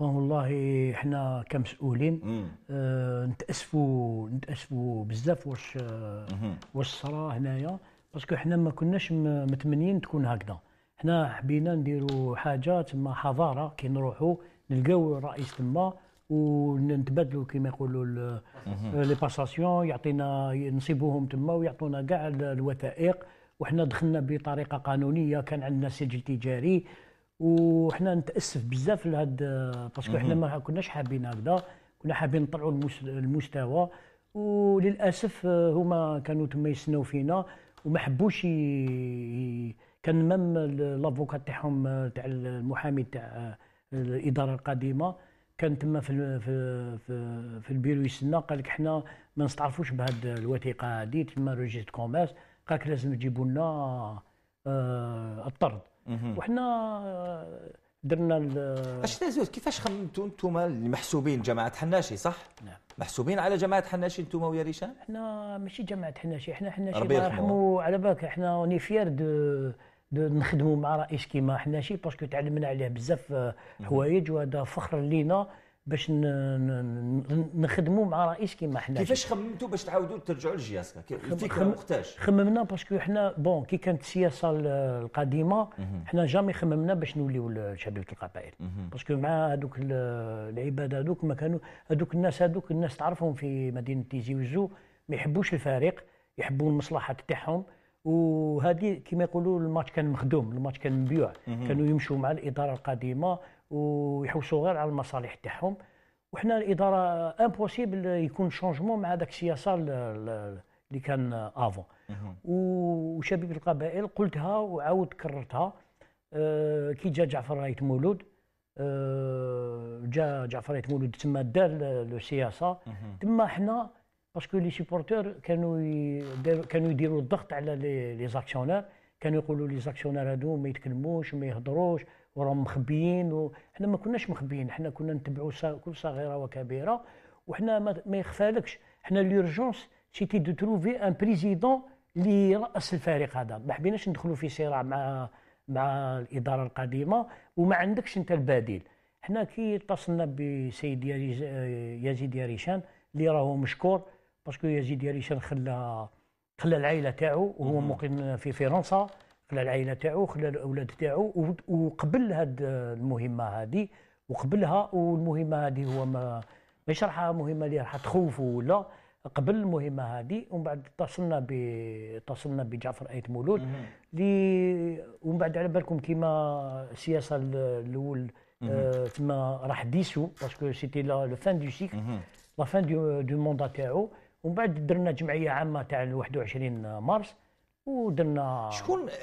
بون والله احنا كمسؤولين آه نتاسفوا نتاسفوا بزاف واش واش صرا هنايا باسكو احنا ما كناش متمنيين تكون هكذا احنا حبينا نديروا حاجه تما حضاره كي نروحوا نلقاو الرئيس تما ونتبادلوا كما يقولوا لي باساسيون يعطينا نصيبوهم تما ويعطونا كاع الوثائق وحنا دخلنا بطريقه قانونيه كان عندنا سجل تجاري وحنا نتاسف بزاف لهاد باسكو حنا ما كناش حابين هكذا كنا حابين نطلعوا المستوى وللاسف آه، هما كانوا تما يسناو فينا وما حبوش كان مام لافوكا تاعهم آه، تاع المحامي تاع آه، الاداره القديمه كان تما في في في البيرو يسنى قال لك حنا ما نستعرفوش بهاد الوثيقه هذه تما روجيست كوميرس قال لك لازم تجيبوا لنا الطرد وحنا آه، درنا آه، اش زوز كيفاش خممتوا انتم المحسوبين جماعه حناشي صح؟ نعم محسوبين على جماعه حناشي انتم ويا ريشان؟ احنا ماشي جماعه حناشي احنا حناشي الله على بالك احنا اوني فيير دو نخدموا مع رئيس كيما حناشي باسكو تعلمنا عليه بزاف آه، حوايج وهذا فخر لينا باش نخدموا مع رئيس كيما حنا كيفاش خممتوا باش تعاودوا ترجعوا للجياسكا الفكره خم... وقتاش خممنا باسكو حنا بون كي كانت السياسه القديمه حنا جامي خممنا باش نوليو شبيبه القبائل باسكو مع هذوك العباد هذوك ما كانوا هذوك الناس هذوك الناس تعرفهم في مدينه تيزي وزو ما يحبوش الفريق يحبوا المصلحه تاعهم وهذه كما يقولوا الماتش كان مخدوم الماتش كان مبيوع كانوا يمشوا مع الاداره القديمه ويحوسوا غير على المصالح تاعهم وحنا الاداره امبوسيبل يكون شونجمون مع ذاك السياسه اللي كان افون وشبيبه القبائل قلتها وعاود كررتها آه، كي جا جعفر رايت مولود آه، جا جعفر رايت مولود تما دار لو سياسه تما حنا باسكو لي سيبورتور كانوا كانوا يديروا الضغط على لي زاكسيونير كانوا يقولوا لي زاكسيونير هادو ما يتكلموش وما يهضروش وراهم مخبيين وحنا ما كناش مخبيين حنا كنا نتبعوا كل صغيره وكبيره وحنا ما يخفالكش حنا لورجونس سيتي دو تروفي ان بريزيدون اللي يراس الفريق هذا ما حبيناش ندخلوا في صراع مع مع الاداره القديمه وما عندكش انت البديل حنا كي اتصلنا بسيد يزيد ياريشان اللي راهو مشكور باسكو يزيد ياريشان خلى خلى العائله تاعو وهو مقيم في فرنسا خلى العائله تاعو خلى الاولاد تاعو وقبل هاد المهمه هذه وقبلها والمهمه هذه هو ما ما يشرحها مهمه اللي راح تخوفه ولا قبل المهمه هذه ومن بعد اتصلنا ب اتصلنا بجعفر ايت مولود اللي ومن بعد على بالكم كيما السياسه الاول تسمى آه، تما راح ديسو باسكو سيتي لا لو فان دو سيكل لا فان دو موندا تاعو ومن بعد درنا جمعيه عامه تاع 21 مارس ودرنا شكون